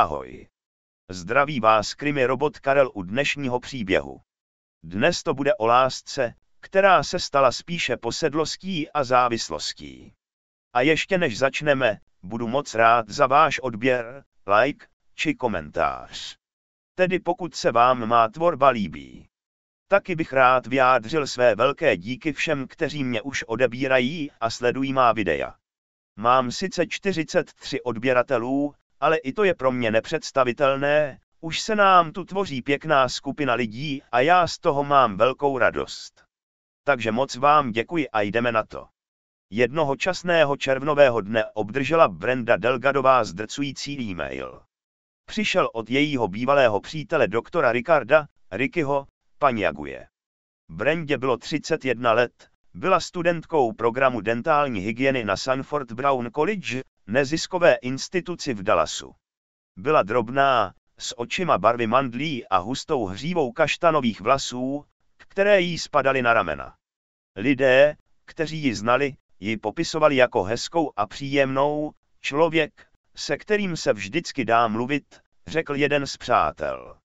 Ahoj. Zdraví vás krimi robot Karel u dnešního příběhu. Dnes to bude o lásce, která se stala spíše posedlostí a závislostí. A ještě než začneme, budu moc rád za váš odběr, like či komentář. Tedy pokud se vám má tvorba líbí. Taky bych rád vyjádřil své velké díky všem, kteří mě už odebírají a sledují má videa. Mám sice 43 odběratelů, ale i to je pro mě nepředstavitelné, už se nám tu tvoří pěkná skupina lidí a já z toho mám velkou radost. Takže moc vám děkuji a jdeme na to. Jednoho časného červnového dne obdržela Brenda Delgadová zdrcující e-mail. Přišel od jejího bývalého přítele doktora Ricarda, Rickyho, Aguje. Brendě bylo 31 let, byla studentkou programu dentální hygieny na Sanford Brown College neziskové instituci v Dallasu. Byla drobná, s očima barvy mandlí a hustou hřívou kaštanových vlasů, které jí spadaly na ramena. Lidé, kteří ji znali, ji popisovali jako hezkou a příjemnou, člověk, se kterým se vždycky dá mluvit, řekl jeden z přátel.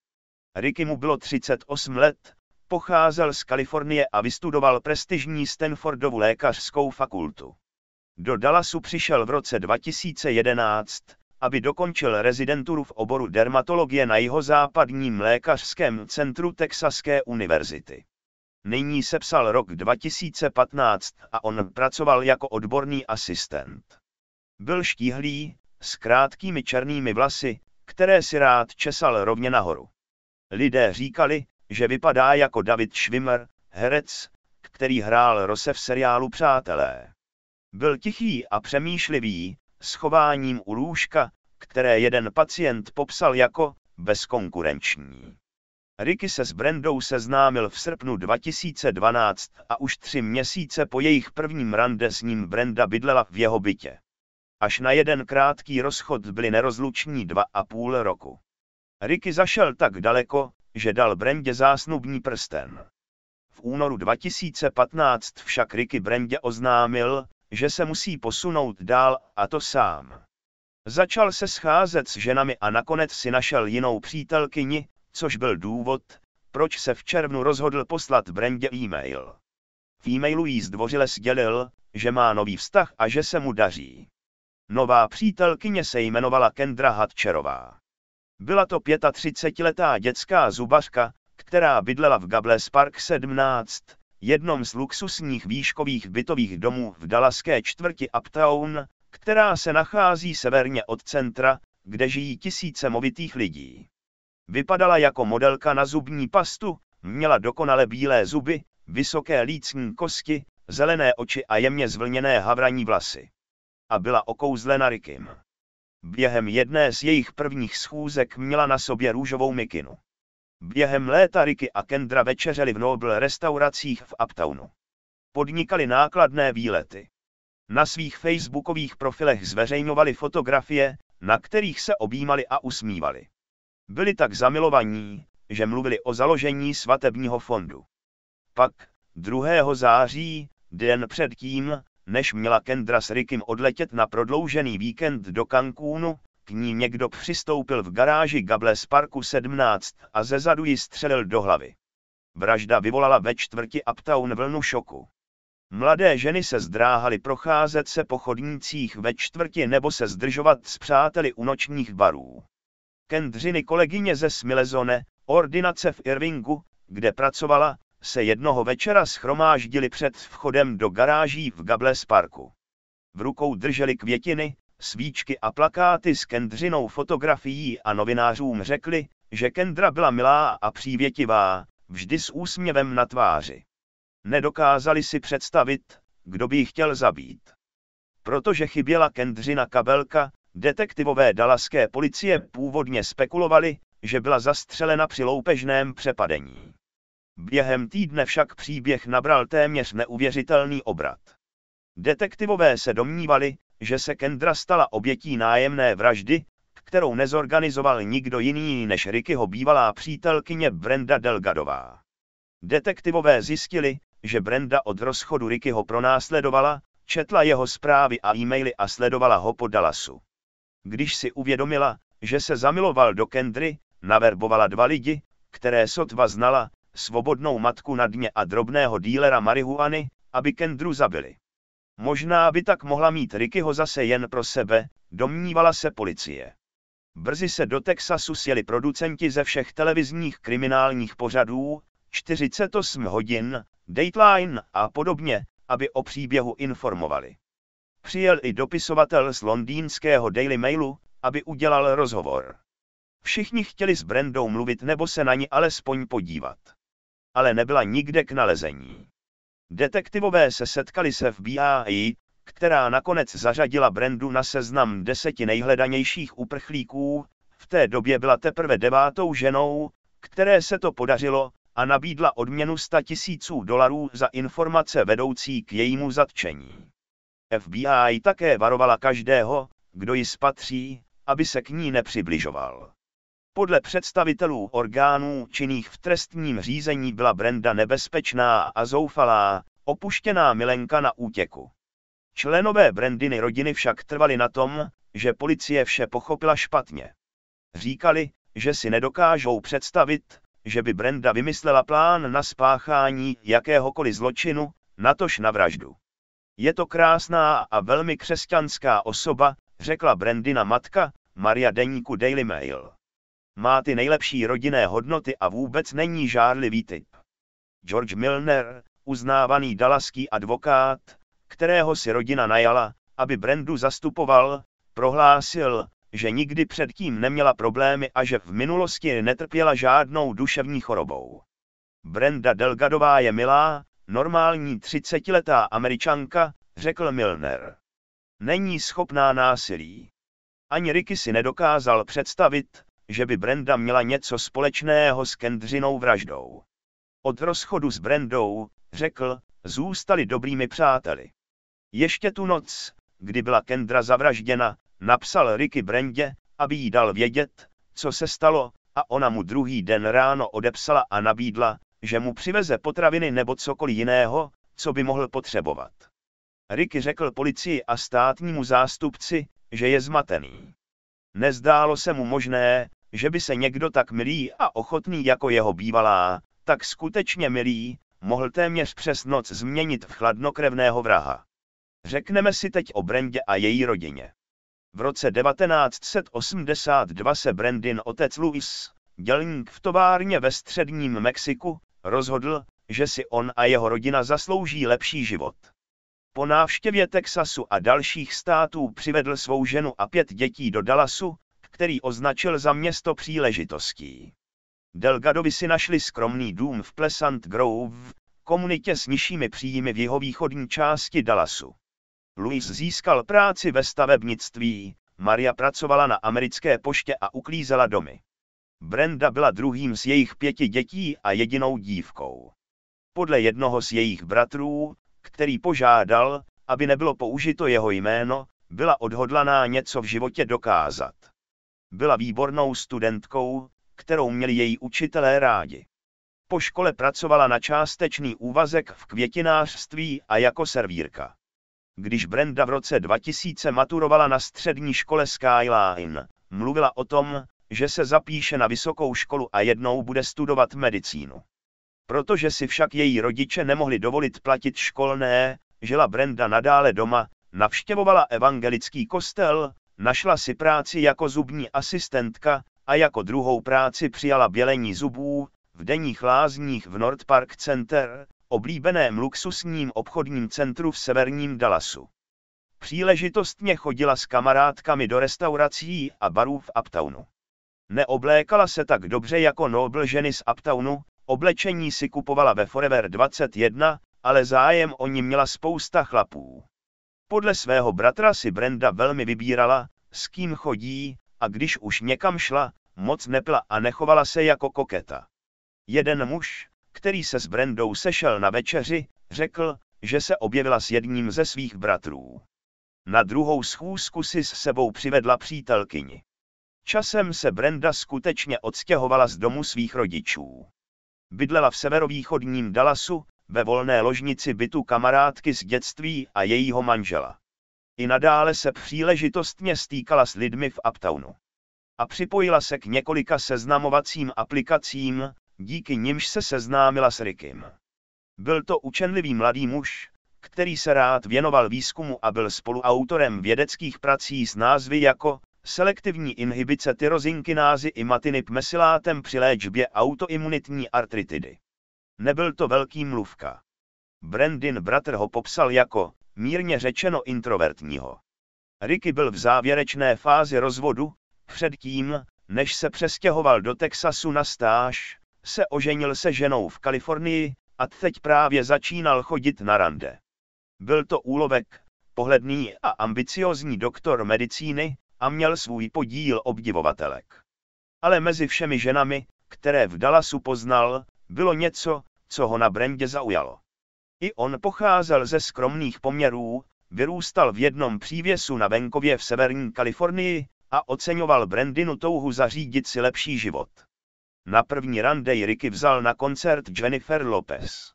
Ricky mu bylo 38 let, pocházel z Kalifornie a vystudoval prestižní Stanfordovu lékařskou fakultu. Do Dallasu přišel v roce 2011, aby dokončil rezidenturu v oboru dermatologie na jihozápadním lékařském centru Texaské univerzity. Nyní se psal rok 2015 a on pracoval jako odborný asistent. Byl štíhlý, s krátkými černými vlasy, které si rád česal rovně nahoru. Lidé říkali, že vypadá jako David Schwimmer, herec, který hrál Rose v seriálu Přátelé. Byl tichý a přemýšlivý, s chováním u lůžka, které jeden pacient popsal jako bezkonkurenční. Ricky se s Brendou seznámil v srpnu 2012 a už tři měsíce po jejich prvním rande s ním Brenda bydlela v jeho bytě. Až na jeden krátký rozchod byli nerozluční dva a půl roku. Ricky zašel tak daleko, že dal Brendě zásnubní prsten. V únoru 2015 však Ricky Brendě oznámil, že se musí posunout dál a to sám. Začal se scházet s ženami a nakonec si našel jinou přítelkyni, což byl důvod, proč se v červnu rozhodl poslat Brendě e-mail. V e-mailu jí zdvořile sdělil, že má nový vztah a že se mu daří. Nová přítelkyně se jmenovala Kendra Hatcherová. Byla to 35-letá dětská zubařka, která bydlela v Gables Park 17, jednom z luxusních výškových bytových domů v dalaské čtvrti Uptown, která se nachází severně od centra, kde žijí tisíce movitých lidí. Vypadala jako modelka na zubní pastu, měla dokonale bílé zuby, vysoké lícní kosti, zelené oči a jemně zvlněné havraní vlasy. A byla okouzlena Rikim. Během jedné z jejich prvních schůzek měla na sobě růžovou mikinu. Během léta Ricky a Kendra večeřeli v Nobel restauracích v Uptownu. Podnikali nákladné výlety. Na svých facebookových profilech zveřejňovali fotografie, na kterých se objímali a usmívali. Byli tak zamilovaní, že mluvili o založení svatebního fondu. Pak, 2. září, den předtím, než měla Kendra s Rickym odletět na prodloužený víkend do Cancúnu, k ní někdo přistoupil v garáži z Parku 17 a zezadu ji střelil do hlavy. Vražda vyvolala ve čtvrti Uptown vlnu šoku. Mladé ženy se zdráhaly procházet se po chodnících ve čtvrti nebo se zdržovat s přáteli u nočních barů. Kendřiny kolegyně ze Smilezone, ordinace v Irvingu, kde pracovala, se jednoho večera schromáždili před vchodem do garáží v Gables Parku. V rukou drželi květiny, svíčky a plakáty s Kendřinou fotografií a novinářům řekli, že Kendra byla milá a přívětivá, vždy s úsměvem na tváři. Nedokázali si představit, kdo by ji chtěl zabít. Protože chyběla Kendřina kabelka, detektivové dalaské policie původně spekulovali, že byla zastřelena při loupežném přepadení. Během týdne však příběh nabral téměř neuvěřitelný obrat. Detektivové se domnívali, že se Kendra stala obětí nájemné vraždy, kterou nezorganizoval nikdo jiný než Rickyho bývalá přítelkyně Brenda Delgadová. Detektivové zjistili, že Brenda od rozchodu Rickyho pronásledovala, četla jeho zprávy a e-maily a sledovala ho po Dallasu. Když si uvědomila, že se zamiloval do Kendry, naverbovala dva lidi, které sotva znala, svobodnou matku na dně a drobného dílera marihuany, aby Kendru zabili. Možná by tak mohla mít Rickyho zase jen pro sebe, domnívala se policie. Brzy se do Texasu sjeli producenti ze všech televizních kriminálních pořadů, 48 hodin, Dateline a podobně, aby o příběhu informovali. Přijel i dopisovatel z londýnského Daily Mailu, aby udělal rozhovor. Všichni chtěli s Brendou mluvit nebo se na ní alespoň podívat. Ale nebyla nikde k nalezení. Detektivové se setkali se v BAI, která nakonec zařadila Brandu na seznam deseti nejhledanějších uprchlíků, v té době byla teprve devátou ženou, které se to podařilo, a nabídla odměnu 100 tisíců dolarů za informace vedoucí k jejímu zatčení. FBI také varovala každého, kdo ji spatří, aby se k ní nepřibližoval. Podle představitelů orgánů činných v trestním řízení byla Brenda nebezpečná a zoufalá, opuštěná milenka na útěku. Členové Brendiny rodiny však trvali na tom, že policie vše pochopila špatně. Říkali, že si nedokážou představit, že by Brenda vymyslela plán na spáchání jakéhokoliv zločinu, natož na vraždu. Je to krásná a velmi křesťanská osoba, řekla Brendina matka, Maria Deníku Daily Mail. Má ty nejlepší rodinné hodnoty a vůbec není žárlivý typ. George Milner, uznávaný dalaský advokát, kterého si rodina najala, aby Brendu zastupoval, prohlásil, že nikdy předtím neměla problémy a že v minulosti netrpěla žádnou duševní chorobou. Brenda Delgadová je milá, normální 30-letá američanka, řekl Milner. Není schopná násilí. Ani Ricky si nedokázal představit, že by Brenda měla něco společného s Kendřinou vraždou. Od rozchodu s Brendou, řekl, zůstali dobrými přáteli. Ještě tu noc, kdy byla Kendra zavražděna, napsal Ricky Brendě, aby jí dal vědět, co se stalo, a ona mu druhý den ráno odepsala a nabídla, že mu přiveze potraviny nebo cokoliv jiného, co by mohl potřebovat. Ricky řekl policii a státnímu zástupci, že je zmatený. Nezdálo se mu možné, že by se někdo tak milý a ochotný jako jeho bývalá, tak skutečně milý, mohl téměř přes noc změnit v chladnokrevného vraha. Řekneme si teď o Brendě a její rodině. V roce 1982 se Brendin otec Luis, dělník v továrně ve středním Mexiku, rozhodl, že si on a jeho rodina zaslouží lepší život. Po návštěvě Texasu a dalších států přivedl svou ženu a pět dětí do Dallasu, který označil za město příležitostí. Delgadovi si našli skromný dům v Pleasant Grove, komunitě s nižšími příjmy v jeho východní části Dallasu. Louis získal práci ve stavebnictví, Maria pracovala na americké poště a uklízela domy. Brenda byla druhým z jejich pěti dětí a jedinou dívkou. Podle jednoho z jejich bratrů, který požádal, aby nebylo použito jeho jméno, byla odhodlaná něco v životě dokázat. Byla výbornou studentkou, kterou měli její učitelé rádi. Po škole pracovala na částečný úvazek v květinářství a jako servírka. Když Brenda v roce 2000 maturovala na střední škole Skyline, mluvila o tom, že se zapíše na vysokou školu a jednou bude studovat medicínu. Protože si však její rodiče nemohli dovolit platit školné, žila Brenda nadále doma, navštěvovala evangelický kostel, Našla si práci jako zubní asistentka a jako druhou práci přijala bělení zubů v denních lázních v North Park Center, oblíbeném luxusním obchodním centru v severním Dallasu. Příležitostně chodila s kamarádkami do restaurací a barů v Uptownu. Neoblékala se tak dobře jako nobl ženy z Uptownu, oblečení si kupovala ve Forever 21, ale zájem o ní měla spousta chlapů podle svého bratra si Brenda velmi vybírala, s kým chodí, a když už někam šla, moc nepla a nechovala se jako koketa. Jeden muž, který se s Brendou sešel na večeři, řekl, že se objevila s jedním ze svých bratrů. Na druhou schůzku si s sebou přivedla přítelkyni. Časem se Brenda skutečně odstěhovala z domu svých rodičů. Bydlela v severovýchodním Dallasu, ve volné ložnici bytu kamarádky z dětství a jejího manžela. I nadále se příležitostně stýkala s lidmi v Uptownu. A připojila se k několika seznamovacím aplikacím, díky nimž se seznámila s Rickym. Byl to učenlivý mladý muž, který se rád věnoval výzkumu a byl spoluautorem vědeckých prací s názvy jako selektivní inhibice tyrozinkinázy imatinib mesilátem při léčbě autoimunitní artritidy. Nebyl to velký mluvka. Brandin Bratr ho popsal jako, mírně řečeno introvertního. Ricky byl v závěrečné fázi rozvodu, předtím, než se přestěhoval do Texasu na stáž, se oženil se ženou v Kalifornii a teď právě začínal chodit na rande. Byl to úlovek, pohledný a ambiciozní doktor medicíny a měl svůj podíl obdivovatelek. Ale mezi všemi ženami, které v Dallasu poznal, bylo něco, co ho na Brendě zaujalo. I on pocházel ze skromných poměrů, vyrůstal v jednom přívěsu na venkově v severní Kalifornii a oceňoval Brendinu touhu zařídit si lepší život. Na první rande Ricky vzal na koncert Jennifer Lopez.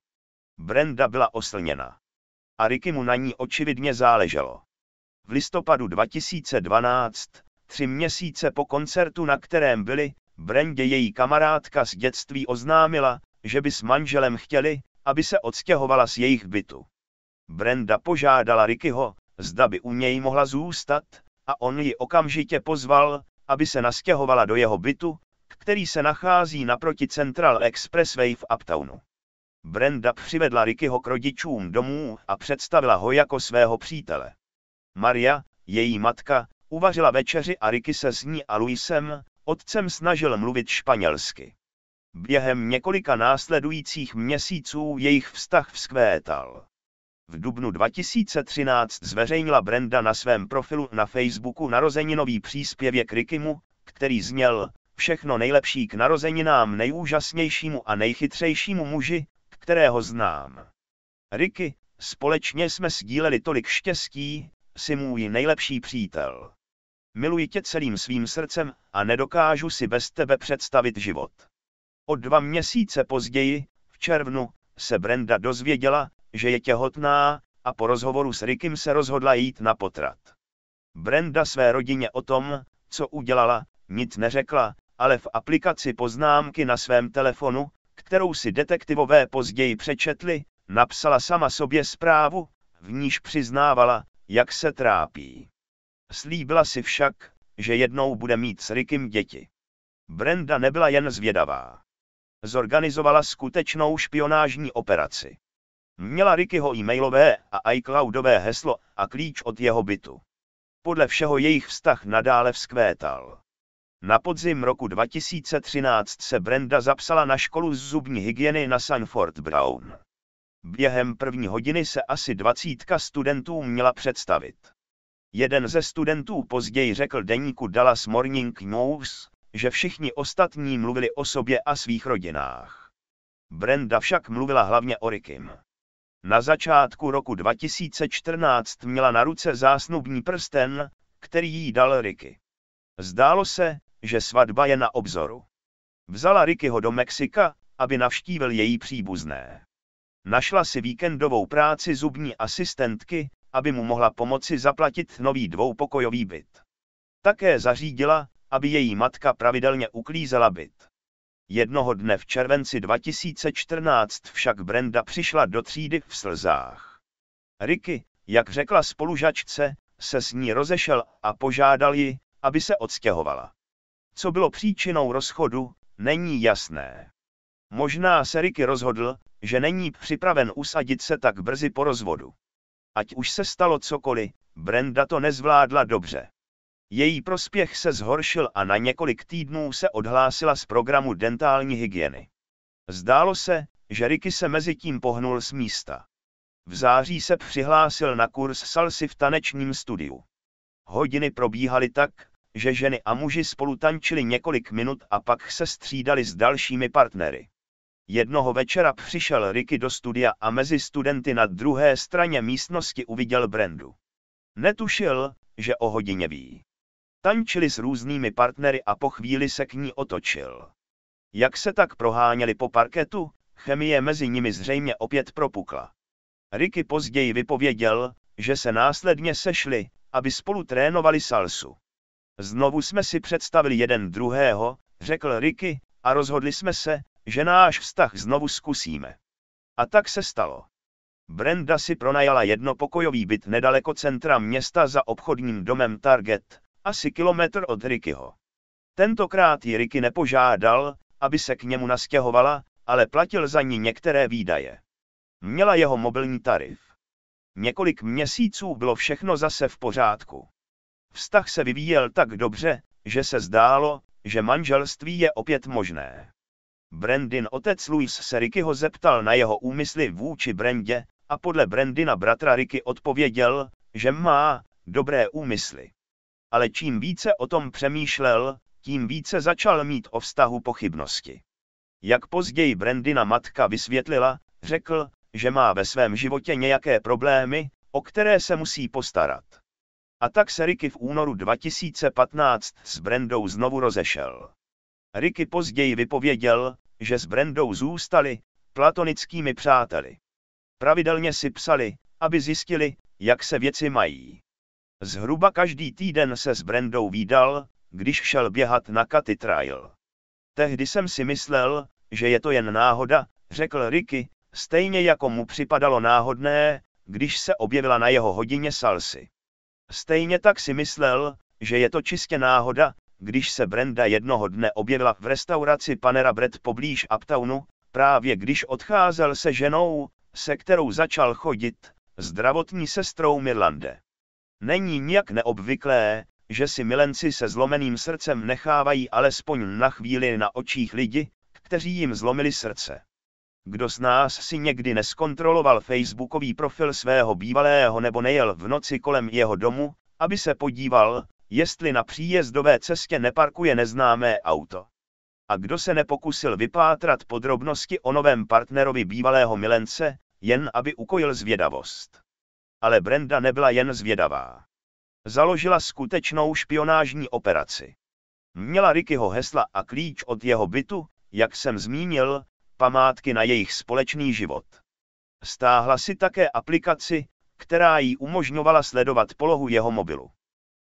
Brenda byla oslněna. A Ricky mu na ní očividně záleželo. V listopadu 2012, tři měsíce po koncertu, na kterém byli, Brendě její kamarádka z dětství oznámila, že by s manželem chtěli, aby se odstěhovala z jejich bytu. Brenda požádala Rickyho, zda by u něj mohla zůstat, a on ji okamžitě pozval, aby se nastěhovala do jeho bytu, který se nachází naproti Central Expressway v Uptownu. Brenda přivedla Rickyho k rodičům domů a představila ho jako svého přítele. Maria, její matka, uvařila večeři a Ricky se s ní a Luisem, otcem snažil mluvit španělsky. Během několika následujících měsíců jejich vztah vzkvétal. V dubnu 2013 zveřejnila Brenda na svém profilu na Facebooku narozeninový příspěvek Rickymu, který zněl Všechno nejlepší k narozeninám nejúžasnějšímu a nejchytřejšímu muži, kterého znám. Ricky, společně jsme sdíleli tolik štěstí, si můj nejlepší přítel. Miluji tě celým svým srdcem a nedokážu si bez tebe představit život. O dva měsíce později, v červnu, se Brenda dozvěděla, že je těhotná a po rozhovoru s Rickem se rozhodla jít na potrat. Brenda své rodině o tom, co udělala, nic neřekla, ale v aplikaci poznámky na svém telefonu, kterou si detektivové později přečetli, napsala sama sobě zprávu, v níž přiznávala, jak se trápí. Slíbila si však, že jednou bude mít s Rickym děti. Brenda nebyla jen zvědavá. Zorganizovala skutečnou špionážní operaci. Měla Rickyho e-mailové a iCloudové heslo a klíč od jeho bytu. Podle všeho jejich vztah nadále vzkvétal. Na podzim roku 2013 se Brenda zapsala na školu z zubní hygieny na Sanford Brown. Během první hodiny se asi dvacítka studentů měla představit. Jeden ze studentů později řekl deníku Dallas Morning News, že všichni ostatní mluvili o sobě a svých rodinách. Brenda však mluvila hlavně o Rikim. Na začátku roku 2014 měla na ruce zásnubní prsten, který jí dal Ricky. Zdálo se, že svatba je na obzoru. Vzala Rickyho do Mexika, aby navštívil její příbuzné. Našla si víkendovou práci zubní asistentky, aby mu mohla pomoci zaplatit nový dvoupokojový byt. Také zařídila, aby její matka pravidelně uklízela byt. Jednoho dne v červenci 2014 však Brenda přišla do třídy v slzách. Ricky, jak řekla spolužačce, se s ní rozešel a požádal ji, aby se odstěhovala. Co bylo příčinou rozchodu, není jasné. Možná se Ricky rozhodl, že není připraven usadit se tak brzy po rozvodu. Ať už se stalo cokoliv, Brenda to nezvládla dobře. Její prospěch se zhoršil a na několik týdnů se odhlásila z programu dentální hygieny. Zdálo se, že Ricky se mezi tím pohnul z místa. V září se přihlásil na kurz salsy v tanečním studiu. Hodiny probíhaly tak, že ženy a muži spolu tančili několik minut a pak se střídali s dalšími partnery. Jednoho večera přišel Ricky do studia a mezi studenty na druhé straně místnosti uviděl Brendu. Netušil, že o hodině ví. Tančili s různými partnery a po chvíli se k ní otočil. Jak se tak proháněli po parketu, chemie mezi nimi zřejmě opět propukla. Ricky později vypověděl, že se následně sešli, aby spolu trénovali salsu. Znovu jsme si představili jeden druhého, řekl Ricky, a rozhodli jsme se, že náš vztah znovu zkusíme. A tak se stalo. Brenda si pronajala jednopokojový byt nedaleko centra města za obchodním domem Target, asi kilometr od Rickyho. Tentokrát ji Ricky nepožádal, aby se k němu nastěhovala, ale platil za ní některé výdaje. Měla jeho mobilní tarif. Několik měsíců bylo všechno zase v pořádku. Vztah se vyvíjel tak dobře, že se zdálo, že manželství je opět možné. Brandin otec Louis se Rickyho zeptal na jeho úmysly vůči Brandě a podle Brandina bratra Ricky odpověděl, že má dobré úmysly. Ale čím více o tom přemýšlel, tím více začal mít o vztahu pochybnosti. Jak později Brandina matka vysvětlila, řekl, že má ve svém životě nějaké problémy, o které se musí postarat. A tak se Ricky v únoru 2015 s Brandou znovu rozešel. Ricky později vypověděl, že s Brendou zůstali platonickými přáteli. Pravidelně si psali, aby zjistili, jak se věci mají. Zhruba každý týden se s Brendou výdal, když šel běhat na Katy Trail. Tehdy jsem si myslel, že je to jen náhoda, řekl Ricky, stejně jako mu připadalo náhodné, když se objevila na jeho hodině salsy. Stejně tak si myslel, že je to čistě náhoda, když se Brenda jednoho dne objevila v restauraci panera Brett poblíž Uptownu, právě když odcházel se ženou, se kterou začal chodit, zdravotní sestrou Milande. Není nijak neobvyklé, že si milenci se zlomeným srdcem nechávají alespoň na chvíli na očích lidi, kteří jim zlomili srdce. Kdo z nás si někdy neskontroloval facebookový profil svého bývalého nebo nejel v noci kolem jeho domu, aby se podíval, jestli na příjezdové cestě neparkuje neznámé auto. A kdo se nepokusil vypátrat podrobnosti o novém partnerovi bývalého milence, jen aby ukojil zvědavost. Ale Brenda nebyla jen zvědavá. Založila skutečnou špionážní operaci. Měla Rickyho hesla a klíč od jeho bytu, jak jsem zmínil, památky na jejich společný život. Stáhla si také aplikaci, která jí umožňovala sledovat polohu jeho mobilu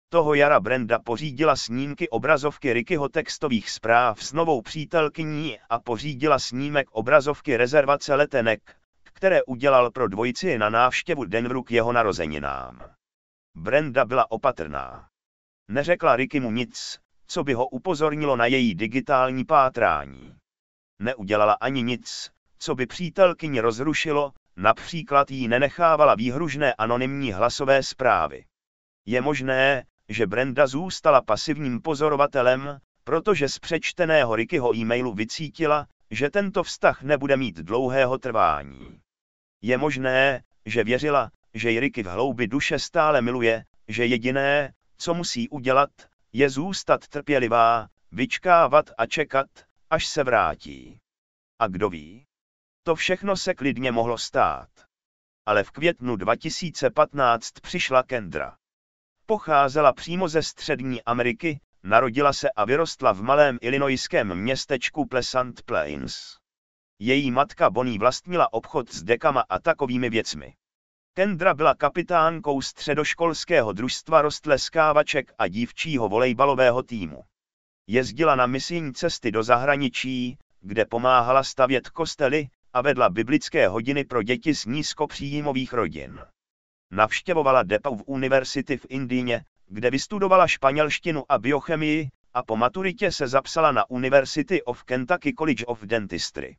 toho jara Brenda pořídila snímky obrazovky Rickyho textových zpráv s novou přítelkyní a pořídila snímek obrazovky rezervace letenek, které udělal pro dvojici na návštěvu Denveru k jeho narozeninám. Brenda byla opatrná. Neřekla Ricky mu nic, co by ho upozornilo na její digitální pátrání. Neudělala ani nic, co by přítelkyni rozrušilo, například jí nenechávala výhružné anonymní hlasové zprávy. Je možné, že Brenda zůstala pasivním pozorovatelem, protože z přečteného Rickyho e-mailu vycítila, že tento vztah nebude mít dlouhého trvání. Je možné, že věřila, že ji Ricky v hloubi duše stále miluje, že jediné, co musí udělat, je zůstat trpělivá, vyčkávat a čekat, až se vrátí. A kdo ví? To všechno se klidně mohlo stát. Ale v květnu 2015 přišla Kendra. Pocházela přímo ze Střední Ameriky, narodila se a vyrostla v malém ilinojském městečku Pleasant Plains. Její matka Bonnie vlastnila obchod s dekama a takovými věcmi. Kendra byla kapitánkou středoškolského družstva rostleskávaček a dívčího volejbalového týmu. Jezdila na misijní cesty do zahraničí, kde pomáhala stavět kostely a vedla biblické hodiny pro děti z nízkopříjmových rodin. Navštěvovala v univerzitě v Indíně, kde vystudovala španělštinu a biochemii, a po maturitě se zapsala na University of Kentucky College of Dentistry.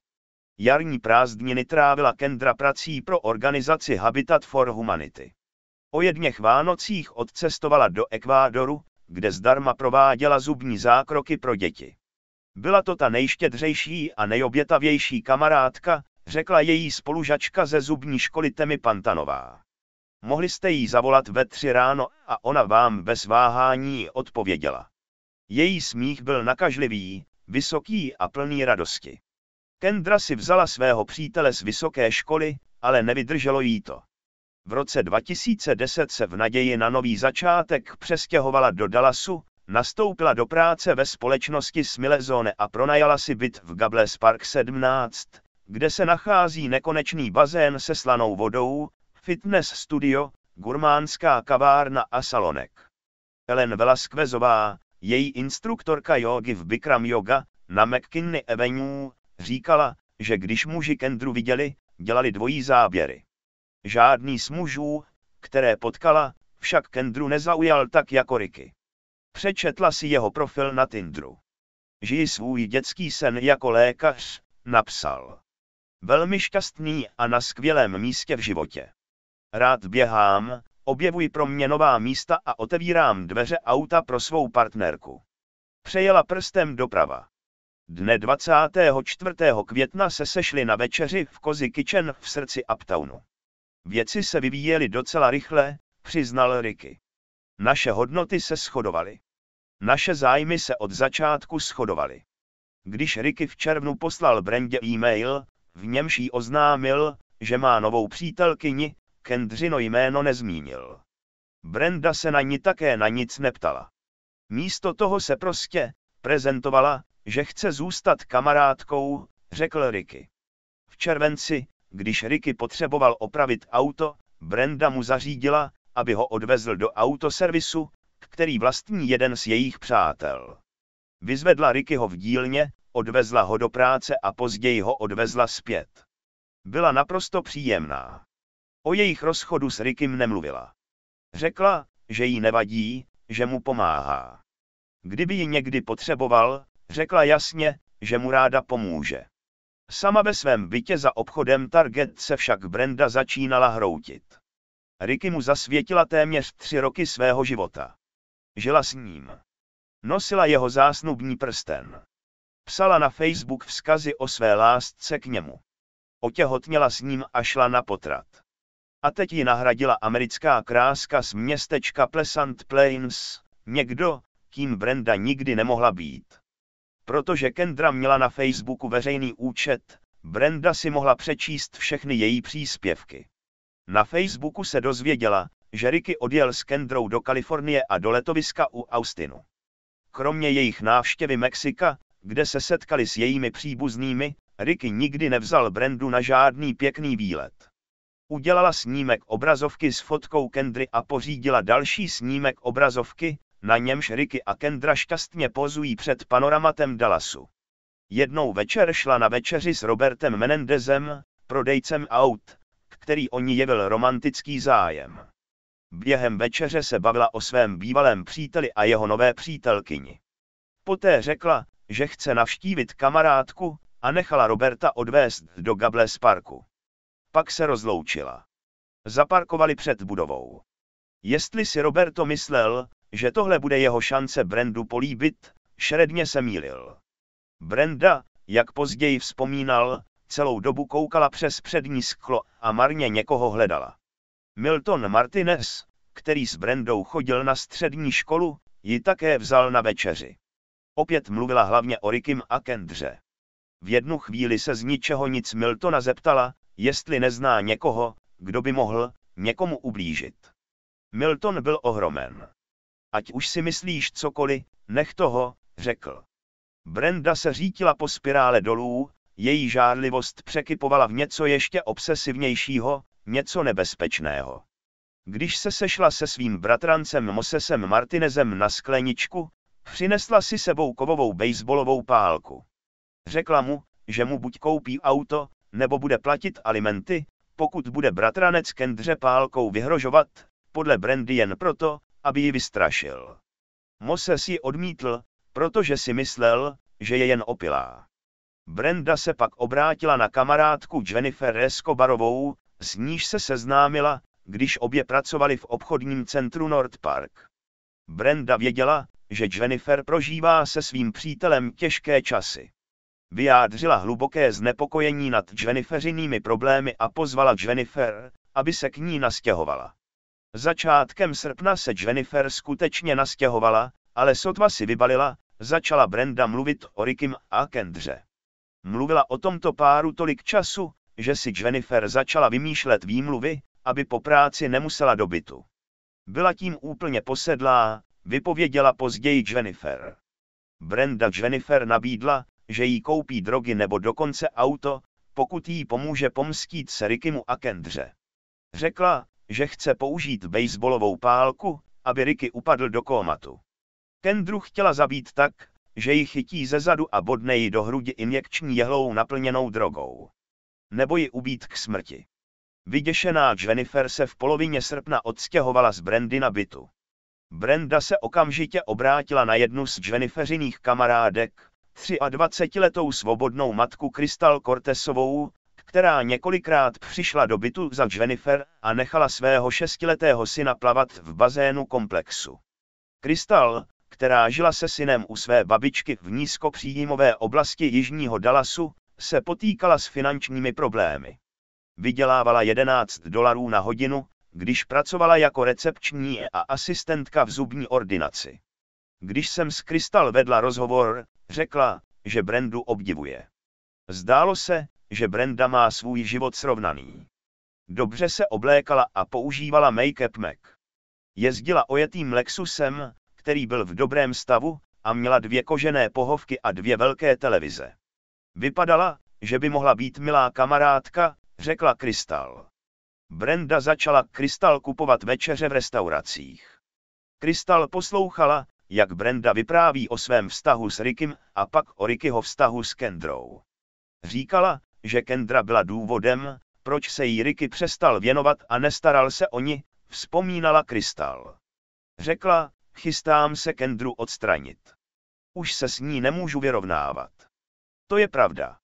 Jarní prázdniny trávila Kendra prací pro organizaci Habitat for Humanity. O jedněch Vánocích odcestovala do Ekvádoru, kde zdarma prováděla zubní zákroky pro děti. Byla to ta nejštědřejší a nejobětavější kamarádka, řekla její spolužačka ze zubní školy Temi Pantanová. Mohli jste jí zavolat ve tři ráno a ona vám bez váhání odpověděla. Její smích byl nakažlivý, vysoký a plný radosti. Kendra si vzala svého přítele z vysoké školy, ale nevydrželo jí to. V roce 2010 se v naději na nový začátek přestěhovala do Dallasu, nastoupila do práce ve společnosti Smilezone a pronajala si byt v Gables Park 17, kde se nachází nekonečný bazén se slanou vodou, fitness studio, gurmánská kavárna a salonek. Ellen Velasquezová, její instruktorka jógy v Bikram Yoga na McKinney Avenue, říkala, že když muži Kendru viděli, dělali dvojí záběry. Žádný z mužů, které potkala, však Kendru nezaujal tak jako Ricky. Přečetla si jeho profil na Tinderu. Žijí svůj dětský sen jako lékař, napsal. Velmi šťastný a na skvělém místě v životě. Rád běhám, objevuji pro mě nová místa a otevírám dveře auta pro svou partnerku. Přejela prstem doprava. Dne 24. května se sešli na večeři v Kozy Kitchen v srdci Uptownu. Věci se vyvíjely docela rychle, přiznal Ricky. Naše hodnoty se shodovaly. Naše zájmy se od začátku shodovaly. Když Ricky v červnu poslal Brendě e-mail, v němž jí oznámil, že má novou přítelkyni, Kendřino jméno nezmínil. Brenda se na ní také na nic neptala. Místo toho se prostě prezentovala, že chce zůstat kamarádkou, řekl Ricky. V červenci, když Ricky potřeboval opravit auto, Brenda mu zařídila, aby ho odvezl do autoservisu, který vlastní jeden z jejich přátel. Vyzvedla Rickyho v dílně, odvezla ho do práce a později ho odvezla zpět. Byla naprosto příjemná. O jejich rozchodu s Rikim nemluvila. Řekla, že jí nevadí, že mu pomáhá. Kdyby ji někdy potřeboval, řekla jasně, že mu ráda pomůže. Sama ve svém bytě za obchodem Target se však Brenda začínala hroutit. Ricky mu zasvětila téměř tři roky svého života. Žila s ním. Nosila jeho zásnubní prsten. Psala na Facebook vzkazy o své lásce k němu. Otěhotněla s ním a šla na potrat a teď ji nahradila americká kráska z městečka Pleasant Plains, někdo, kým Brenda nikdy nemohla být. Protože Kendra měla na Facebooku veřejný účet, Brenda si mohla přečíst všechny její příspěvky. Na Facebooku se dozvěděla, že Ricky odjel s Kendrou do Kalifornie a do letoviska u Austinu. Kromě jejich návštěvy Mexika, kde se setkali s jejími příbuznými, Ricky nikdy nevzal Brendu na žádný pěkný výlet udělala snímek obrazovky s fotkou Kendry a pořídila další snímek obrazovky, na němž Ricky a Kendra šťastně pozují před panoramatem Dallasu. Jednou večer šla na večeři s Robertem Menendezem, prodejcem aut, který o ní jevil romantický zájem. Během večeře se bavila o svém bývalém příteli a jeho nové přítelkyni. Poté řekla, že chce navštívit kamarádku a nechala Roberta odvést do Gables Parku. Pak se rozloučila. Zaparkovali před budovou. Jestli si Roberto myslel, že tohle bude jeho šance Brendu políbit, šredně se mýlil. Brenda, jak později vzpomínal, celou dobu koukala přes přední sklo a marně někoho hledala. Milton Martinez, který s Brendou chodil na střední školu, ji také vzal na večeři. Opět mluvila hlavně o Rickym a Kendře. V jednu chvíli se z ničeho nic Miltona zeptala, jestli nezná někoho, kdo by mohl někomu ublížit. Milton byl ohromen. Ať už si myslíš cokoliv, nech toho, řekl. Brenda se řítila po spirále dolů, její žárlivost překypovala v něco ještě obsesivnějšího, něco nebezpečného. Když se sešla se svým bratrancem Mosesem Martinezem na skleničku, přinesla si sebou kovovou baseballovou pálku. Řekla mu, že mu buď koupí auto, nebo bude platit alimenty, pokud bude bratranec Kendře pálkou vyhrožovat, podle Brandy jen proto, aby ji vystrašil. Moses ji odmítl, protože si myslel, že je jen opilá. Brenda se pak obrátila na kamarádku Jennifer Escobarovou, s níž se seznámila, když obě pracovali v obchodním centru North Park. Brenda věděla, že Jennifer prožívá se svým přítelem těžké časy vyjádřila hluboké znepokojení nad Jenniferinými problémy a pozvala Jennifer, aby se k ní nastěhovala. Začátkem srpna se Jennifer skutečně nastěhovala, ale sotva si vybalila, začala Brenda mluvit o Rickym a Kendře. Mluvila o tomto páru tolik času, že si Jennifer začala vymýšlet výmluvy, aby po práci nemusela do bytu. Byla tím úplně posedlá, vypověděla později Jennifer. Brenda Jennifer nabídla, že jí koupí drogy nebo dokonce auto, pokud jí pomůže pomstít se Rikimu a Kendře. Řekla, že chce použít baseballovou pálku, aby Ricky upadl do kómatu. Kendru chtěla zabít tak, že ji chytí ze zadu a bodne ji do hrudi injekční jehlou naplněnou drogou. Nebo ji ubít k smrti. Vyděšená Jennifer se v polovině srpna odstěhovala z Brandy na bytu. Brenda se okamžitě obrátila na jednu z Jenniferiných kamarádek, 23-letou svobodnou matku Kristal Cortesovou, která několikrát přišla do bytu za Jennifer a nechala svého šestiletého syna plavat v bazénu komplexu. Kristal, která žila se synem u své babičky v nízkopříjmové oblasti jižního Dallasu, se potýkala s finančními problémy. Vydělávala 11 dolarů na hodinu, když pracovala jako recepční a asistentka v zubní ordinaci. Když jsem s Kristal vedla rozhovor, řekla, že Brendu obdivuje. Zdálo se, že Brenda má svůj život srovnaný. Dobře se oblékala a používala make-up Mac. Jezdila ojetým Lexusem, který byl v dobrém stavu, a měla dvě kožené pohovky a dvě velké televize. Vypadala, že by mohla být milá kamarádka, řekla Kristal. Brenda začala Kristal kupovat večeře v restauracích. Kristal poslouchala, jak Brenda vypráví o svém vztahu s Rickym a pak o Rickyho vztahu s Kendrou. Říkala, že Kendra byla důvodem, proč se jí Ricky přestal věnovat a nestaral se o ni, vzpomínala Krystal. Řekla, chystám se Kendru odstranit. Už se s ní nemůžu vyrovnávat. To je pravda.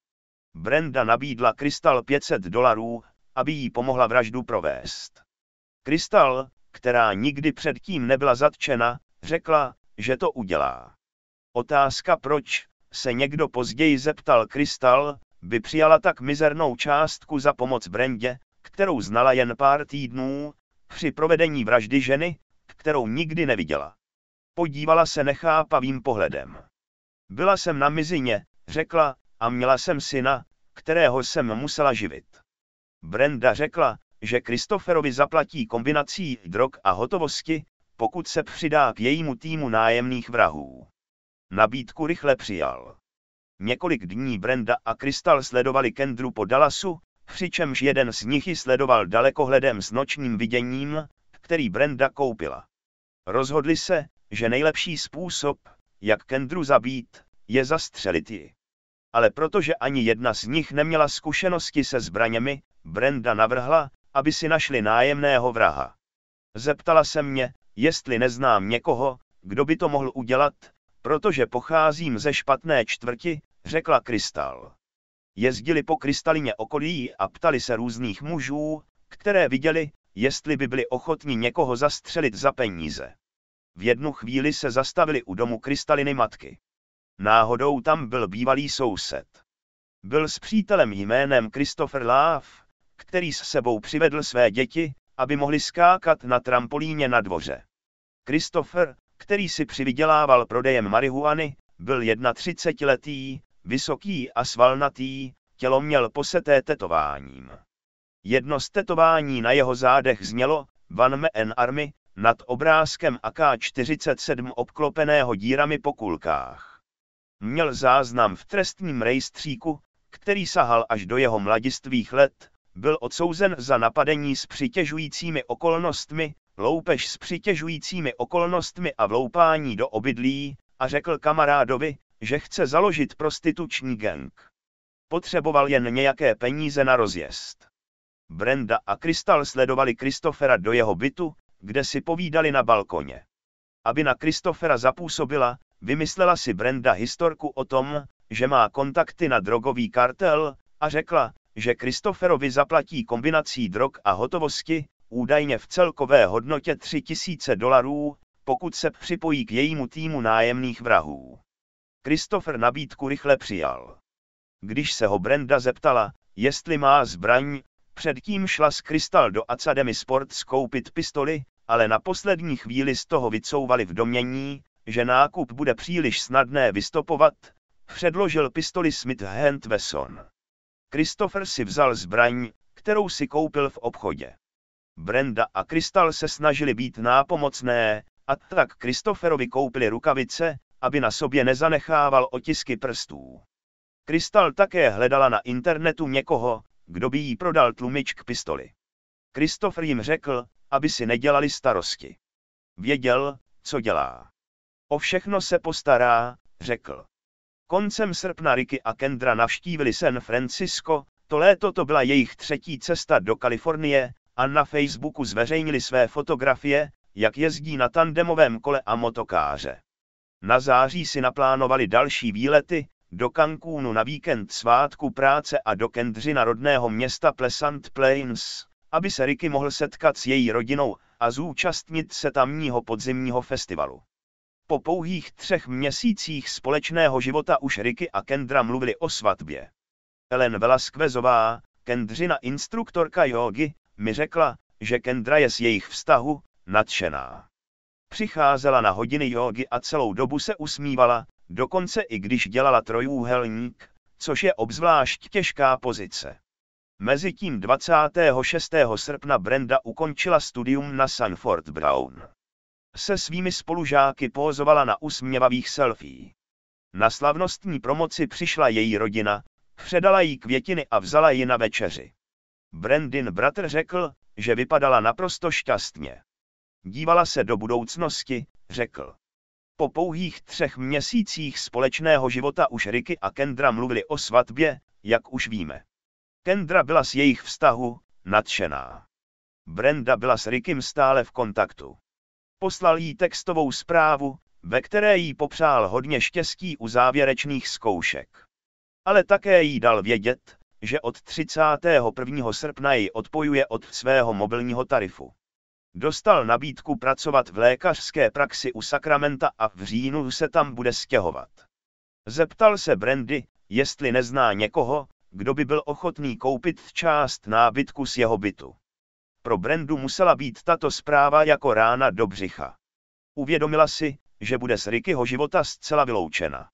Brenda nabídla Krystal 500 dolarů, aby jí pomohla vraždu provést. Krystal, která nikdy předtím nebyla zatčena, řekla, že to udělá. Otázka proč, se někdo později zeptal Krystal, by přijala tak mizernou částku za pomoc Brendě, kterou znala jen pár týdnů, při provedení vraždy ženy, kterou nikdy neviděla. Podívala se nechápavým pohledem. Byla jsem na mizině, řekla, a měla jsem syna, kterého jsem musela živit. Brenda řekla, že Kristoferovi zaplatí kombinací drog a hotovosti, pokud se přidá k jejímu týmu nájemných vrahů. Nabídku rychle přijal. Několik dní Brenda a Crystal sledovali Kendru po Dallasu, přičemž jeden z nich ji sledoval dalekohledem s nočním viděním, který Brenda koupila. Rozhodli se, že nejlepší způsob, jak Kendru zabít, je zastřelit ji. Ale protože ani jedna z nich neměla zkušenosti se zbraněmi, Brenda navrhla, aby si našli nájemného vraha. Zeptala se mě, jestli neznám někoho, kdo by to mohl udělat, protože pocházím ze špatné čtvrti, řekla Krystal. Jezdili po krystalině okolí a ptali se různých mužů, které viděli, jestli by byli ochotni někoho zastřelit za peníze. V jednu chvíli se zastavili u domu krystaliny matky. Náhodou tam byl bývalý soused. Byl s přítelem jménem Christopher Love, který s sebou přivedl své děti, aby mohli skákat na trampolíně na dvoře. Christopher, který si přivydělával prodejem marihuany, byl 31-letý, vysoký a svalnatý, tělo měl poseté tetováním. Jedno z tetování na jeho zádech znělo Van Meen Army nad obrázkem AK-47 obklopeného dírami po kulkách. Měl záznam v trestním rejstříku, který sahal až do jeho mladistvých let, byl odsouzen za napadení s přitěžujícími okolnostmi, loupež s přitěžujícími okolnostmi a vloupání do obydlí a řekl kamarádovi, že chce založit prostituční gang. Potřeboval jen nějaké peníze na rozjezd. Brenda a Kristal sledovali Kristofera do jeho bytu, kde si povídali na balkoně. Aby na Kristofera zapůsobila, vymyslela si Brenda historku o tom, že má kontakty na drogový kartel, a řekla, že Kristoferovi zaplatí kombinací drog a hotovosti, údajně v celkové hodnotě 3000 dolarů, pokud se připojí k jejímu týmu nájemných vrahů. Christopher nabídku rychle přijal. Když se ho Brenda zeptala, jestli má zbraň, předtím šla s Krystal do Academy Sport skoupit pistoli, ale na poslední chvíli z toho vycouvali v domění, že nákup bude příliš snadné vystopovat, předložil pistoli Smith Hentveson. Christopher si vzal zbraň, kterou si koupil v obchodě. Brenda a Krystal se snažili být nápomocné, a tak Christopherovi koupili rukavice, aby na sobě nezanechával otisky prstů. Krystal také hledala na internetu někoho, kdo by jí prodal tlumič k pistoli. Christopher jim řekl, aby si nedělali starosti. Věděl, co dělá. O všechno se postará, řekl. Koncem srpna Ricky a Kendra navštívili San Francisco, to léto to byla jejich třetí cesta do Kalifornie a na Facebooku zveřejnili své fotografie, jak jezdí na tandemovém kole a motokáře. Na září si naplánovali další výlety, do Cancúnu na víkend svátku práce a do na rodného města Pleasant Plains, aby se Ricky mohl setkat s její rodinou a zúčastnit se tamního podzimního festivalu. Po pouhých třech měsících společného života už Ricky a Kendra mluvili o svatbě. Ellen Velasquezová, Kendřina instruktorka jogi, mi řekla, že Kendra je z jejich vztahu nadšená. Přicházela na hodiny jogi a celou dobu se usmívala, dokonce i když dělala trojúhelník, což je obzvlášť těžká pozice. Mezitím 26. srpna Brenda ukončila studium na Sanford Brown se svými spolužáky pózovala na usměvavých selfie. Na slavnostní promoci přišla její rodina, předala jí květiny a vzala ji na večeři. Brandin bratr řekl, že vypadala naprosto šťastně. Dívala se do budoucnosti, řekl. Po pouhých třech měsících společného života už Ricky a Kendra mluvili o svatbě, jak už víme. Kendra byla z jejich vztahu nadšená. Brenda byla s Rickym stále v kontaktu poslal jí textovou zprávu, ve které jí popřál hodně štěstí u závěrečných zkoušek. Ale také jí dal vědět, že od 31. srpna ji odpojuje od svého mobilního tarifu. Dostal nabídku pracovat v lékařské praxi u Sakramenta a v říjnu se tam bude stěhovat. Zeptal se Brandy, jestli nezná někoho, kdo by byl ochotný koupit část nábytku z jeho bytu. Pro Brendu musela být tato zpráva jako rána do břicha. Uvědomila si, že bude z Rickyho života zcela vyloučena.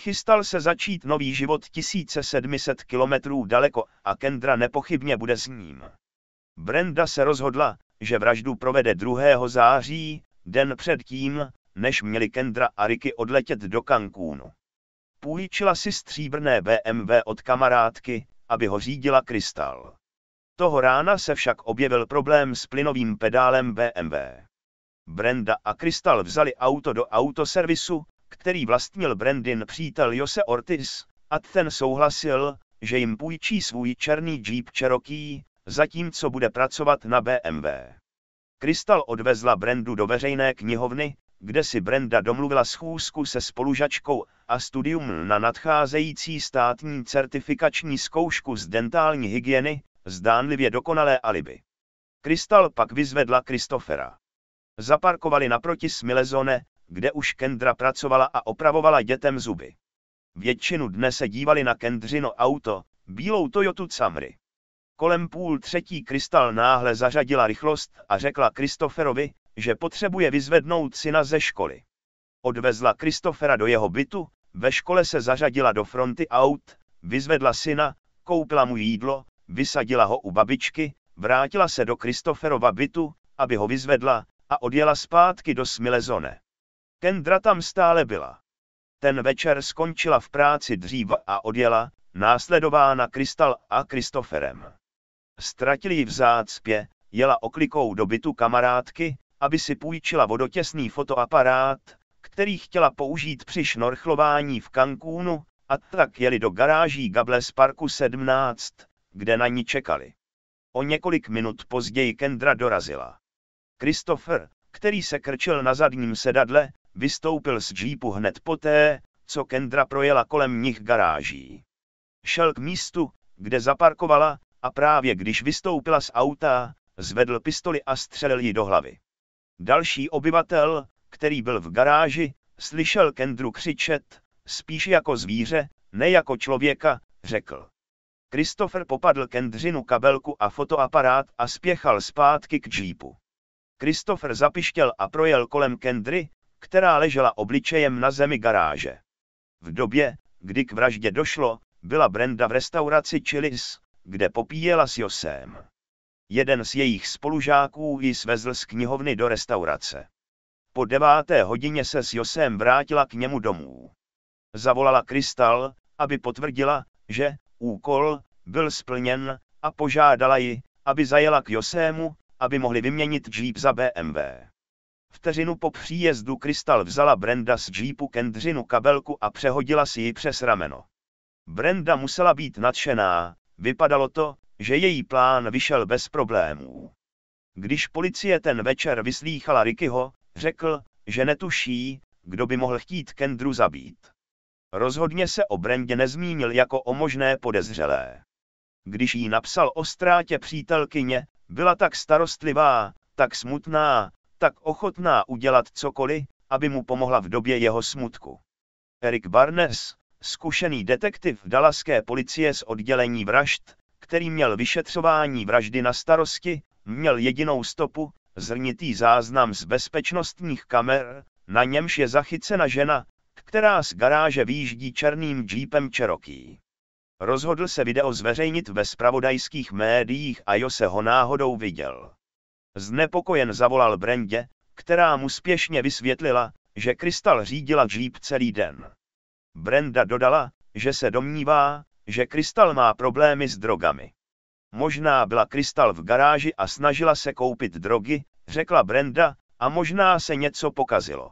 Chystal se začít nový život 1700 kilometrů daleko a Kendra nepochybně bude s ním. Brenda se rozhodla, že vraždu provede 2. září, den před tím, než měli Kendra a Ricky odletět do Cancúnu. Půjčila si stříbrné BMW od kamarádky, aby ho řídila Krystal. Toho rána se však objevil problém s plynovým pedálem BMW. Brenda a Crystal vzali auto do autoservisu, který vlastnil Brendin přítel Jose Ortiz, a ten souhlasil, že jim půjčí svůj černý Jeep Cherokee, zatímco bude pracovat na BMW. Crystal odvezla Brendu do veřejné knihovny, kde si Brenda domluvila schůzku se spolužačkou a studium na nadcházející státní certifikační zkoušku z dentální hygieny, zdánlivě dokonalé alibi. Krystal pak vyzvedla Kristofera. Zaparkovali naproti Smilezone, kde už Kendra pracovala a opravovala dětem zuby. Většinu dne se dívali na Kendřino auto, bílou Toyotu Camry. Kolem půl třetí Krystal náhle zařadila rychlost a řekla Kristoferovi, že potřebuje vyzvednout syna ze školy. Odvezla Kristofera do jeho bytu, ve škole se zařadila do fronty aut, vyzvedla syna, koupila mu jídlo, vysadila ho u babičky, vrátila se do Kristoferova bytu, aby ho vyzvedla, a odjela zpátky do Smilezone. Kendra tam stále byla. Ten večer skončila v práci dřív a odjela, následována Kristal a Kristoferem. Ztratili ji v zácpě, jela oklikou do bytu kamarádky, aby si půjčila vodotěsný fotoaparát, který chtěla použít při šnorchlování v Cancúnu, a tak jeli do garáží Gables Parku 17, kde na ní čekali. O několik minut později Kendra dorazila. Christopher, který se krčil na zadním sedadle, vystoupil z džípu hned poté, co Kendra projela kolem nich garáží. Šel k místu, kde zaparkovala, a právě když vystoupila z auta, zvedl pistoli a střelil ji do hlavy. Další obyvatel, který byl v garáži, slyšel Kendru křičet, spíš jako zvíře, ne jako člověka, řekl. Christopher popadl kendřinu kabelku a fotoaparát a spěchal zpátky k džípu. Christopher zapištěl a projel kolem kendry, která ležela obličejem na zemi garáže. V době, kdy k vraždě došlo, byla Brenda v restauraci Chili's, kde popíjela s Josem. Jeden z jejich spolužáků ji svezl z knihovny do restaurace. Po deváté hodině se s Josem vrátila k němu domů. Zavolala Krystal, aby potvrdila, že úkol byl splněn a požádala ji, aby zajela k Josému, aby mohli vyměnit Jeep za BMW. Vteřinu po příjezdu Krystal vzala Brenda z Jeepu Kendřinu kabelku a přehodila si ji přes rameno. Brenda musela být nadšená, vypadalo to, že její plán vyšel bez problémů. Když policie ten večer vyslýchala Rickyho, řekl, že netuší, kdo by mohl chtít Kendru zabít. Rozhodně se o Brendě nezmínil jako o možné podezřelé. Když jí napsal o ztrátě přítelkyně, byla tak starostlivá, tak smutná, tak ochotná udělat cokoliv, aby mu pomohla v době jeho smutku. Eric Barnes, zkušený detektiv dalaské policie z oddělení vražd, který měl vyšetřování vraždy na starosti, měl jedinou stopu, zrnitý záznam z bezpečnostních kamer, na němž je zachycena žena, která z garáže výjíždí černým jeepem Cherokee. Rozhodl se video zveřejnit ve spravodajských médiích a Jose ho náhodou viděl. Znepokojen zavolal Brendě, která mu spěšně vysvětlila, že Krystal řídila Jeep celý den. Brenda dodala, že se domnívá, že Krystal má problémy s drogami. Možná byla Krystal v garáži a snažila se koupit drogy, řekla Brenda, a možná se něco pokazilo.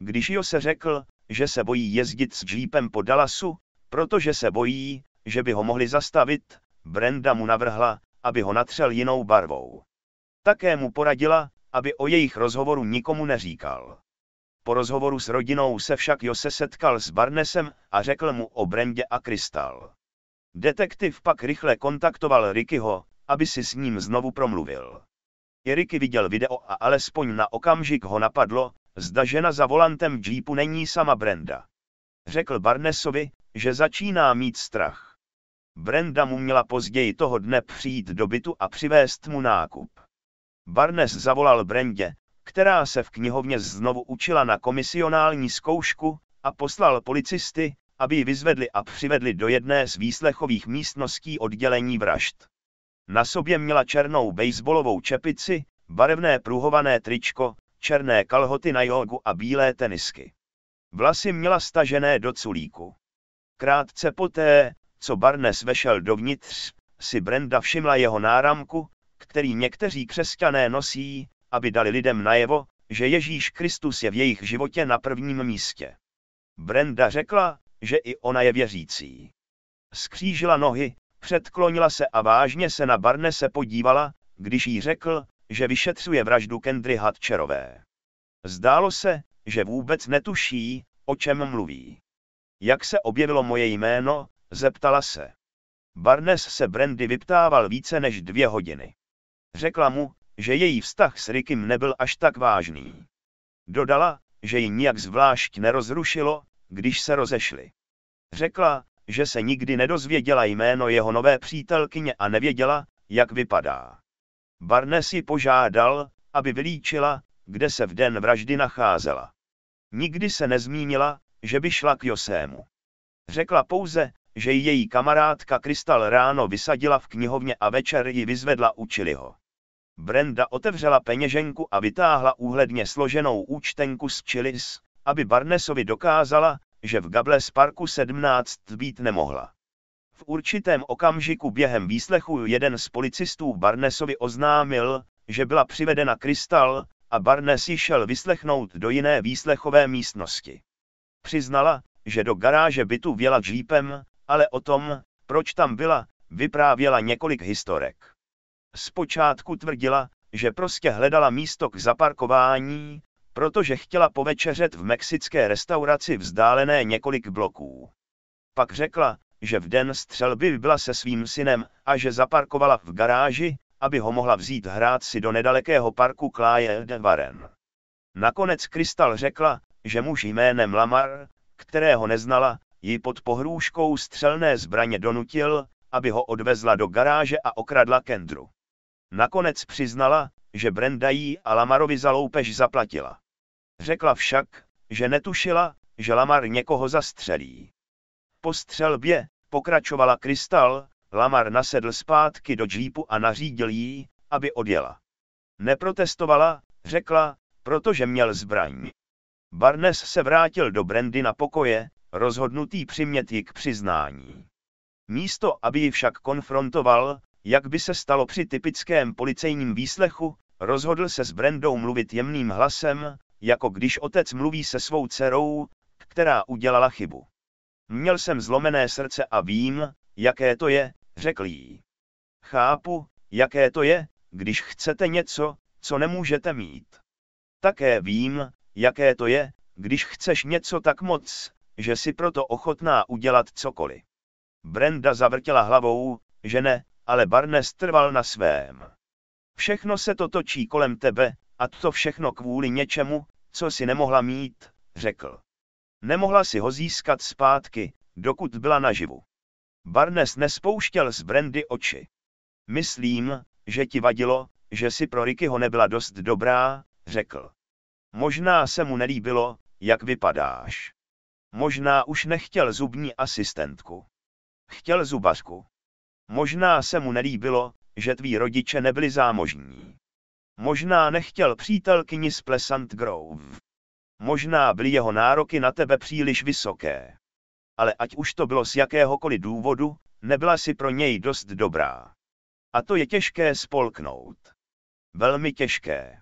Když Jose řekl, že se bojí jezdit s džípem po Dallasu, protože se bojí, že by ho mohli zastavit, Brenda mu navrhla, aby ho natřel jinou barvou. Také mu poradila, aby o jejich rozhovoru nikomu neříkal. Po rozhovoru s rodinou se však Jose setkal s Barnesem a řekl mu o Brendě a Krystal. Detektiv pak rychle kontaktoval Rickyho, aby si s ním znovu promluvil. I Ricky viděl video a alespoň na okamžik ho napadlo, Zda žena za volantem Jeepu není sama Brenda. Řekl Barnesovi, že začíná mít strach. Brenda mu měla později toho dne přijít do bytu a přivést mu nákup. Barnes zavolal Brendě, která se v knihovně znovu učila na komisionální zkoušku, a poslal policisty, aby ji vyzvedli a přivedli do jedné z výslechových místností oddělení vražd. Na sobě měla černou baseballovou čepici, barevné pruhované tričko, černé kalhoty na jogu a bílé tenisky. Vlasy měla stažené do culíku. Krátce poté, co Barnes vešel dovnitř, si Brenda všimla jeho náramku, který někteří křesťané nosí, aby dali lidem najevo, že Ježíš Kristus je v jejich životě na prvním místě. Brenda řekla, že i ona je věřící. Skřížila nohy, předklonila se a vážně se na Barnese podívala, když jí řekl, že vyšetřuje vraždu Kendry Hatcherové. Zdálo se, že vůbec netuší, o čem mluví. Jak se objevilo moje jméno, zeptala se. Barnes se Brandy vyptával více než dvě hodiny. Řekla mu, že její vztah s Rickym nebyl až tak vážný. Dodala, že ji nijak zvlášť nerozrušilo, když se rozešli. Řekla, že se nikdy nedozvěděla jméno jeho nové přítelkyně a nevěděla, jak vypadá. Barnes ji požádal, aby vylíčila, kde se v den vraždy nacházela. Nikdy se nezmínila, že by šla k Josému. Řekla pouze, že její kamarádka Krystal ráno vysadila v knihovně a večer ji vyzvedla učiliho. Brenda otevřela peněženku a vytáhla úhledně složenou účtenku z Chilis, aby Barnesovi dokázala, že v Gables Parku 17 být nemohla. V určitém okamžiku během výslechu jeden z policistů Barnesovi oznámil, že byla přivedena Krystal a Barnes ji šel vyslechnout do jiné výslechové místnosti. Přiznala, že do garáže bytu vjela džípem, ale o tom, proč tam byla, vyprávěla několik historek. Zpočátku tvrdila, že prostě hledala místo k zaparkování, protože chtěla povečeřet v mexické restauraci vzdálené několik bloků. Pak řekla, že v den střelby byla se svým synem a že zaparkovala v garáži, aby ho mohla vzít hrát si do nedalekého parku Kláje de Varen. Nakonec Krystal řekla, že muž jménem Lamar, kterého neznala, ji pod pohrůžkou střelné zbraně donutil, aby ho odvezla do garáže a okradla Kendru. Nakonec přiznala, že Brenda jí a Lamarovi za loupež zaplatila. Řekla však, že netušila, že Lamar někoho zastřelí. Po střelbě, Pokračovala Krystal, Lamar nasedl zpátky do džípu a nařídil jí, aby odjela. Neprotestovala, řekla, protože měl zbraň. Barnes se vrátil do Brandy na pokoje, rozhodnutý přimět ji k přiznání. Místo, aby ji však konfrontoval, jak by se stalo při typickém policejním výslechu, rozhodl se s Brandou mluvit jemným hlasem, jako když otec mluví se svou dcerou, která udělala chybu. Měl jsem zlomené srdce a vím, jaké to je, řekl jí. Chápu, jaké to je, když chcete něco, co nemůžete mít. Také vím, jaké to je, když chceš něco tak moc, že si proto ochotná udělat cokoliv. Brenda zavrtěla hlavou, že ne, ale Barnes trval na svém. Všechno se to točí kolem tebe, a to všechno kvůli něčemu, co si nemohla mít, řekl. Nemohla si ho získat zpátky, dokud byla naživu. Barnes nespouštěl z Brandy oči. Myslím, že ti vadilo, že si pro Rickyho nebyla dost dobrá, řekl. Možná se mu nelíbilo, jak vypadáš. Možná už nechtěl zubní asistentku. Chtěl zubařku. Možná se mu nelíbilo, že tví rodiče nebyli zámožní. Možná nechtěl přítelkyni z Pleasant Grove. Možná byly jeho nároky na tebe příliš vysoké. Ale ať už to bylo z jakéhokoliv důvodu, nebyla si pro něj dost dobrá. A to je těžké spolknout. Velmi těžké.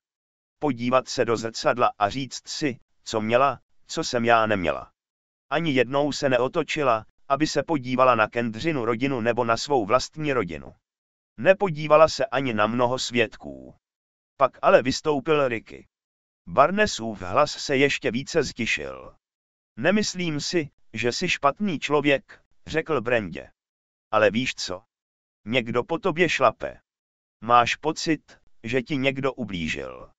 Podívat se do zrcadla a říct si, co měla, co jsem já neměla. Ani jednou se neotočila, aby se podívala na Kendřinu rodinu nebo na svou vlastní rodinu. Nepodívala se ani na mnoho svědků. Pak ale vystoupil Ricky. Barnesův hlas se ještě více ztišil. Nemyslím si, že jsi špatný člověk, řekl Brendě. Ale víš co? Někdo po tobě šlape. Máš pocit, že ti někdo ublížil.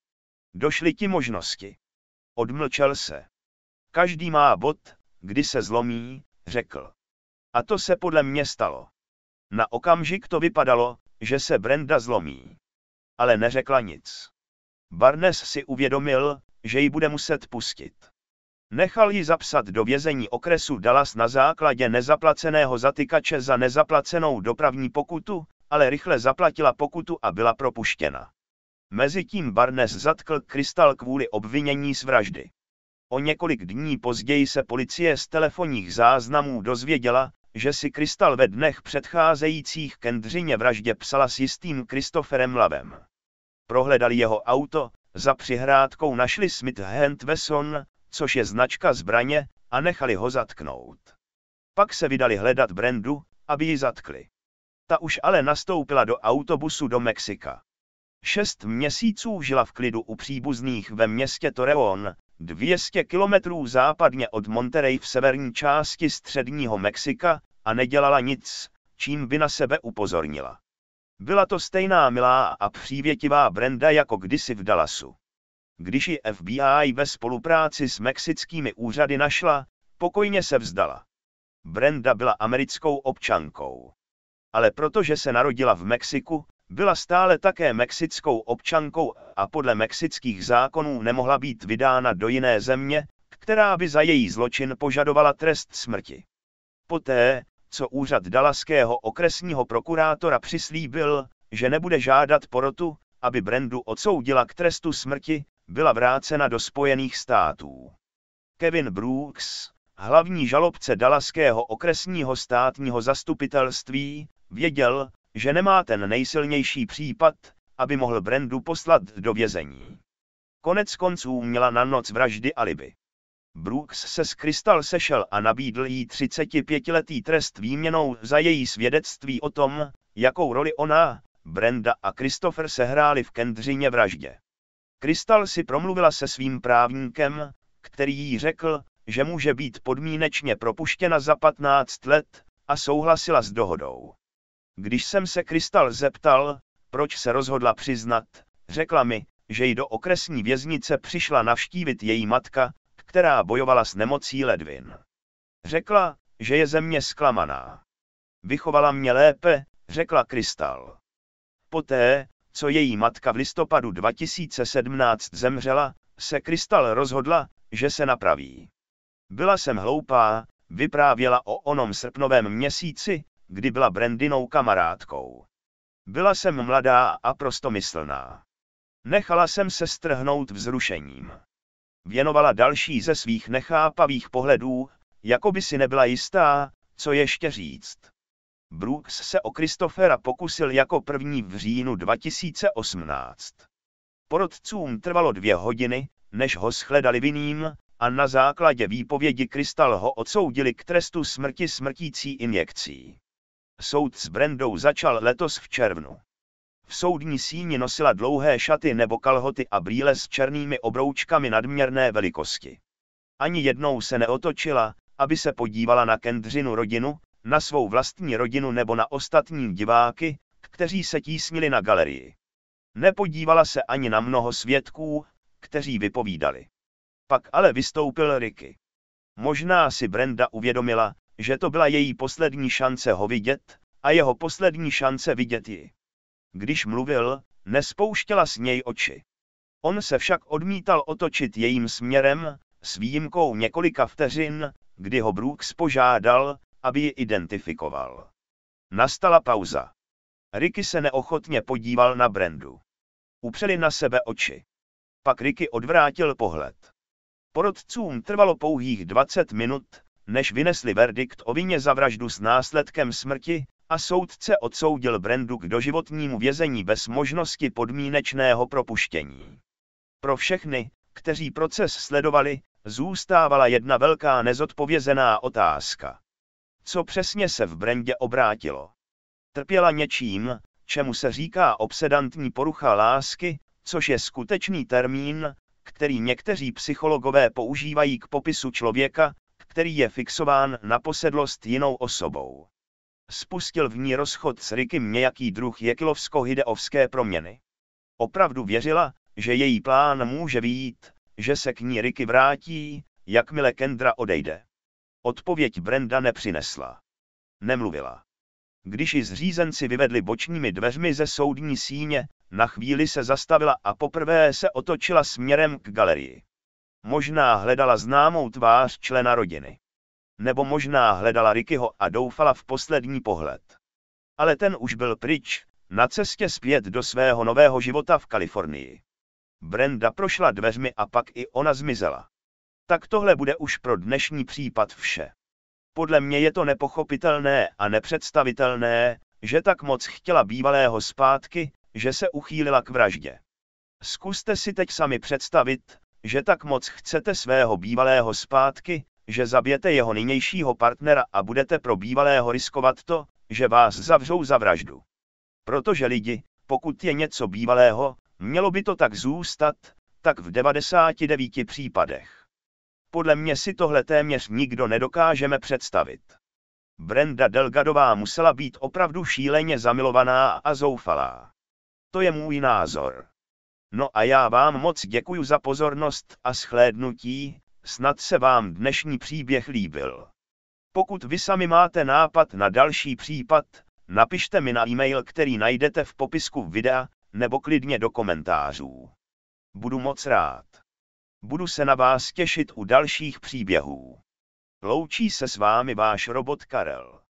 Došly ti možnosti. Odmlčel se. Každý má bod, kdy se zlomí, řekl. A to se podle mě stalo. Na okamžik to vypadalo, že se Brenda zlomí. Ale neřekla nic. Barnes si uvědomil, že ji bude muset pustit. Nechal ji zapsat do vězení okresu Dallas na základě nezaplaceného zatykače za nezaplacenou dopravní pokutu, ale rychle zaplatila pokutu a byla propuštěna. Mezitím Barnes zatkl Krystal kvůli obvinění z vraždy. O několik dní později se policie z telefonních záznamů dozvěděla, že si Krystal ve dnech předcházejících Kendřině vraždě psala s jistým Kristoferem Lavem prohledali jeho auto, za přihrádkou našli Smith Wesson, což je značka zbraně, a nechali ho zatknout. Pak se vydali hledat Brandu, aby ji zatkli. Ta už ale nastoupila do autobusu do Mexika. Šest měsíců žila v klidu u příbuzných ve městě Torreon, 200 kilometrů západně od Monterey v severní části středního Mexika, a nedělala nic, čím by na sebe upozornila. Byla to stejná milá a přívětivá Brenda jako kdysi v Dallasu. Když ji FBI ve spolupráci s mexickými úřady našla, pokojně se vzdala. Brenda byla americkou občankou. Ale protože se narodila v Mexiku, byla stále také mexickou občankou a podle mexických zákonů nemohla být vydána do jiné země, která by za její zločin požadovala trest smrti. Poté, co úřad dalaského okresního prokurátora přislíbil, že nebude žádat porotu, aby Brendu odsoudila k trestu smrti, byla vrácena do Spojených států. Kevin Brooks, hlavní žalobce dalaského okresního státního zastupitelství, věděl, že nemá ten nejsilnější případ, aby mohl Brendu poslat do vězení. Konec konců měla na noc vraždy alibi. Brooks se s Crystal sešel a nabídl jí 35-letý trest výměnou za její svědectví o tom, jakou roli ona, Brenda a Christopher sehráli v Kendřině vraždě. Crystal si promluvila se svým právníkem, který jí řekl, že může být podmínečně propuštěna za 15 let a souhlasila s dohodou. Když jsem se Crystal zeptal, proč se rozhodla přiznat, řekla mi, že jí do okresní věznice přišla navštívit její matka, která bojovala s nemocí ledvin. Řekla, že je země zklamaná. Vychovala mě lépe, řekla Krystal. Poté, co její matka v listopadu 2017 zemřela, se Krystal rozhodla, že se napraví. Byla jsem hloupá, vyprávěla o onom srpnovém měsíci, kdy byla Brandinou kamarádkou. Byla jsem mladá a prostomyslná. Nechala jsem se strhnout vzrušením. Věnovala další ze svých nechápavých pohledů, jako by si nebyla jistá, co ještě říct. Brooks se o Christophera pokusil jako první v říjnu 2018. Porodcům trvalo dvě hodiny, než ho shledali vinným, a na základě výpovědi Krystal ho odsoudili k trestu smrti smrtící injekcí. Soud s Brendou začal letos v červnu. V soudní síni nosila dlouhé šaty nebo kalhoty a brýle s černými obroučkami nadměrné velikosti. Ani jednou se neotočila, aby se podívala na Kendřinu rodinu, na svou vlastní rodinu nebo na ostatní diváky, kteří se tísnili na galerii. Nepodívala se ani na mnoho svědků, kteří vypovídali. Pak ale vystoupil Ricky. Možná si Brenda uvědomila, že to byla její poslední šance ho vidět a jeho poslední šance vidět ji. Když mluvil, nespouštěla s něj oči. On se však odmítal otočit jejím směrem, s výjimkou několika vteřin, kdy ho Brooks požádal, aby ji identifikoval. Nastala pauza. Ricky se neochotně podíval na Brendu. Upřeli na sebe oči. Pak Ricky odvrátil pohled. Porodcům trvalo pouhých 20 minut, než vynesli verdikt o vině za vraždu s následkem smrti, a soudce odsoudil Brandu k doživotnímu vězení bez možnosti podmínečného propuštění. Pro všechny, kteří proces sledovali, zůstávala jedna velká nezodpovězená otázka. Co přesně se v Brendě obrátilo? Trpěla něčím, čemu se říká obsedantní porucha lásky, což je skutečný termín, který někteří psychologové používají k popisu člověka, který je fixován na posedlost jinou osobou spustil v ní rozchod s Rikim nějaký druh jekilovsko-hideovské proměny. Opravdu věřila, že její plán může výjít, že se k ní Riky vrátí, jakmile Kendra odejde. Odpověď Brenda nepřinesla. Nemluvila. Když ji zřízenci vyvedli bočními dveřmi ze soudní síně, na chvíli se zastavila a poprvé se otočila směrem k galerii. Možná hledala známou tvář člena rodiny nebo možná hledala Rickyho a doufala v poslední pohled. Ale ten už byl pryč, na cestě zpět do svého nového života v Kalifornii. Brenda prošla dveřmi a pak i ona zmizela. Tak tohle bude už pro dnešní případ vše. Podle mě je to nepochopitelné a nepředstavitelné, že tak moc chtěla bývalého zpátky, že se uchýlila k vraždě. Zkuste si teď sami představit, že tak moc chcete svého bývalého zpátky, že zabijete jeho nynějšího partnera a budete pro bývalého riskovat to, že vás zavřou za vraždu. Protože lidi, pokud je něco bývalého, mělo by to tak zůstat, tak v 99 případech. Podle mě si tohle téměř nikdo nedokážeme představit. Brenda Delgadová musela být opravdu šíleně zamilovaná a zoufalá. To je můj názor. No a já vám moc děkuji za pozornost a shlédnutí, Snad se vám dnešní příběh líbil. Pokud vy sami máte nápad na další případ, napište mi na e-mail, který najdete v popisku videa, nebo klidně do komentářů. Budu moc rád. Budu se na vás těšit u dalších příběhů. Loučí se s vámi váš robot Karel.